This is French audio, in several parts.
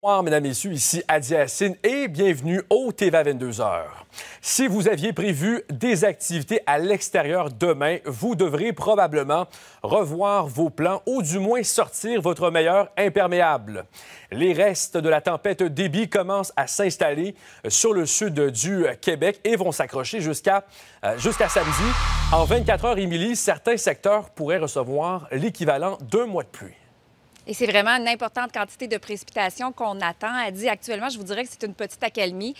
Bonsoir, mesdames, messieurs, ici Adi et bienvenue au TVA 22h. Si vous aviez prévu des activités à l'extérieur demain, vous devrez probablement revoir vos plans ou du moins sortir votre meilleur imperméable. Les restes de la tempête débit commencent à s'installer sur le sud du Québec et vont s'accrocher jusqu'à euh, samedi. En 24 heures, Émilie, certains secteurs pourraient recevoir l'équivalent d'un mois de pluie. Et c'est vraiment une importante quantité de précipitations qu'on attend. Elle dit actuellement, je vous dirais que c'est une petite accalmie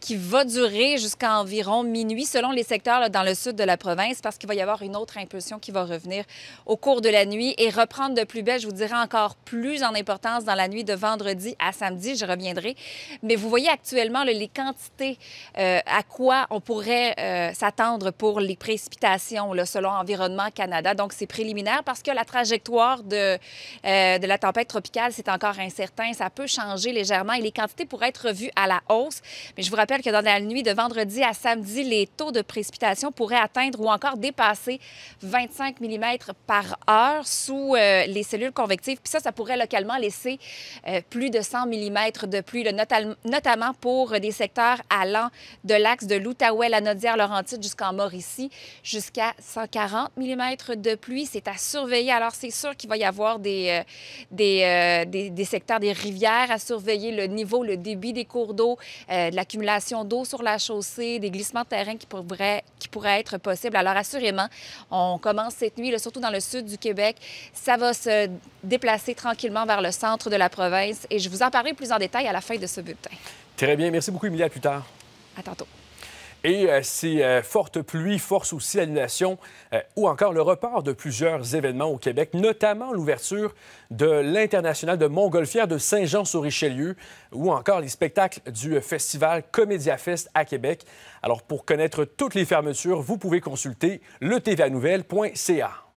qui va durer jusqu'à environ minuit selon les secteurs dans le sud de la province parce qu'il va y avoir une autre impulsion qui va revenir au cours de la nuit et reprendre de plus belle, je vous dirais encore plus en importance dans la nuit de vendredi à samedi. Je reviendrai. Mais vous voyez actuellement les quantités euh, à quoi on pourrait euh, s'attendre pour les précipitations selon Environnement Canada. Donc c'est préliminaire parce que la trajectoire de, euh, de la la tempête tropicale, c'est encore incertain. Ça peut changer légèrement et les quantités pourraient être revues à la hausse. Mais je vous rappelle que dans la nuit de vendredi à samedi, les taux de précipitation pourraient atteindre ou encore dépasser 25 mm par heure sous euh, les cellules convectives. Puis ça, ça pourrait localement laisser euh, plus de 100 mm de pluie, notamment pour des secteurs allant de l'axe de l'Outaouais, la Nodière-Laurentide jusqu'en Mauricie, jusqu'à 140 mm de pluie. C'est à surveiller. Alors, c'est sûr qu'il va y avoir des, euh, euh, des, des, secteurs des rivières à surveiller, le niveau, le débit des cours d'eau, euh, de l'accumulation d'eau sur la chaussée, des glissements de terrain qui pourraient, qui être possibles. Alors assurément, on commence cette nuit, surtout dans le sud du Québec. Ça va se déplacer tranquillement vers le centre de la province et je vous en parlerai plus en détail à la fin de ce bulletin. Très bien. Merci beaucoup, Émilie. À plus tard. À tantôt. Et euh, ces euh, fortes pluies forcent aussi l'annulation euh, ou encore le report de plusieurs événements au Québec, notamment l'ouverture de l'International de Montgolfière de Saint-Jean-sur-Richelieu ou encore les spectacles du festival Comédia Fest à Québec. Alors, pour connaître toutes les fermetures, vous pouvez consulter le tvanouvelle.ca.